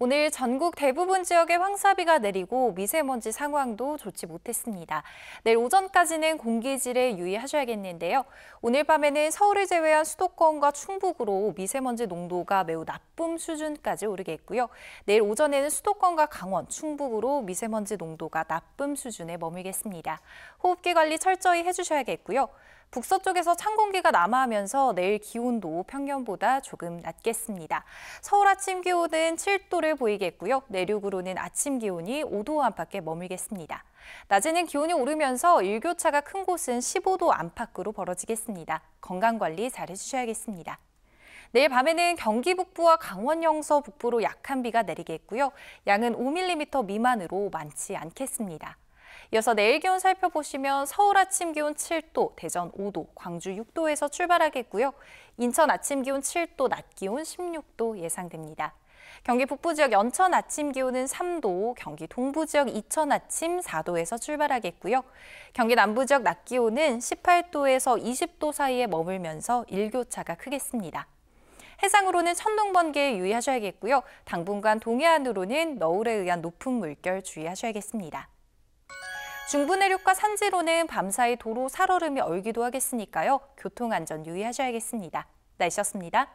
오늘 전국 대부분 지역에 황사비가 내리고 미세먼지 상황도 좋지 못했습니다. 내일 오전까지는 공기질에 유의하셔야겠는데요. 오늘 밤에는 서울을 제외한 수도권과 충북으로 미세먼지 농도가 매우 나쁨 수준까지 오르겠고요. 내일 오전에는 수도권과 강원, 충북으로 미세먼지 농도가 나쁨 수준에 머물겠습니다. 호흡기 관리 철저히 해주셔야겠고요. 북서쪽에서 찬 공기가 남하하면서 내일 기온도 평년보다 조금 낮겠습니다. 서울 아침 기온은 7도를 보이겠고요. 내륙으로는 아침 기온이 5도 안팎에 머물겠습니다. 낮에는 기온이 오르면서 일교차가 큰 곳은 15도 안팎으로 벌어지겠습니다. 건강관리 잘 해주셔야겠습니다. 내일 밤에는 경기 북부와 강원 영서 북부로 약한 비가 내리겠고요. 양은 5mm 미만으로 많지 않겠습니다. 이어서 내일 기온 살펴보시면 서울 아침 기온 7도, 대전 5도, 광주 6도에서 출발하겠고요. 인천 아침 기온 7도, 낮 기온 16도 예상됩니다. 경기 북부 지역 연천 아침 기온은 3도, 경기 동부 지역 이천 아침 4도에서 출발하겠고요. 경기 남부 지역 낮 기온은 18도에서 20도 사이에 머물면서 일교차가 크겠습니다. 해상으로는 천둥 번개에 유의하셔야겠고요. 당분간 동해안으로는 너울에 의한 높은 물결 주의하셔야겠습니다. 중부내륙과 산지로는 밤사이 도로 살얼음이 얼기도 하겠으니까요. 교통안전 유의하셔야겠습니다. 날씨였습니다.